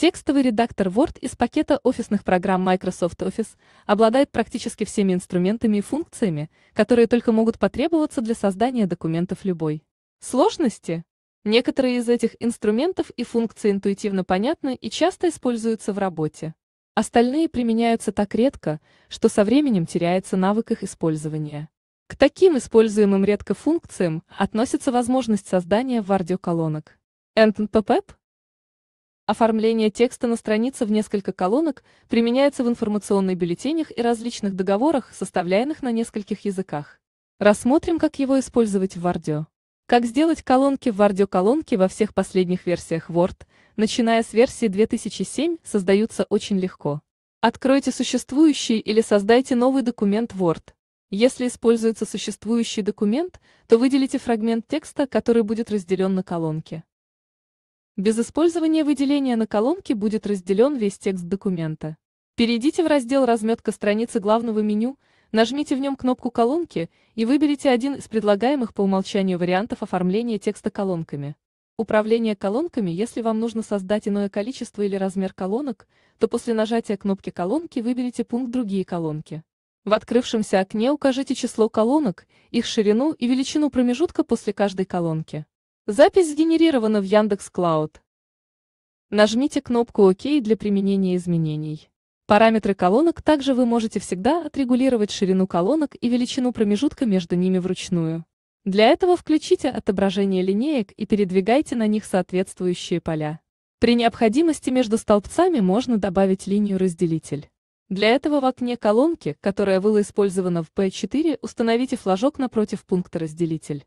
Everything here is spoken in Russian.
Текстовый редактор Word из пакета офисных программ Microsoft Office обладает практически всеми инструментами и функциями, которые только могут потребоваться для создания документов любой сложности. Некоторые из этих инструментов и функций интуитивно понятны и часто используются в работе. Остальные применяются так редко, что со временем теряется навык их использования. К таким используемым редко функциям относится возможность создания в вардиоколонок. EntPPEP Оформление текста на странице в несколько колонок применяется в информационных бюллетенях и различных договорах, составляемых на нескольких языках. Рассмотрим, как его использовать в Wordio. Как сделать колонки в Wordio? колонки во всех последних версиях Word, начиная с версии 2007, создаются очень легко. Откройте существующий или создайте новый документ Word. Если используется существующий документ, то выделите фрагмент текста, который будет разделен на колонки. Без использования выделения на колонке будет разделен весь текст документа. Перейдите в раздел «Разметка страницы главного меню», нажмите в нем кнопку «Колонки» и выберите один из предлагаемых по умолчанию вариантов оформления текста колонками. Управление колонками Если вам нужно создать иное количество или размер колонок, то после нажатия кнопки «Колонки» выберите пункт «Другие колонки». В открывшемся окне укажите число колонок, их ширину и величину промежутка после каждой колонки. Запись сгенерирована в Яндекс Клауд. Нажмите кнопку «Ок» для применения изменений. Параметры колонок также вы можете всегда отрегулировать ширину колонок и величину промежутка между ними вручную. Для этого включите отображение линеек и передвигайте на них соответствующие поля. При необходимости между столбцами можно добавить линию-разделитель. Для этого в окне колонки, которая была использована в P4, установите флажок напротив пункта «Разделитель».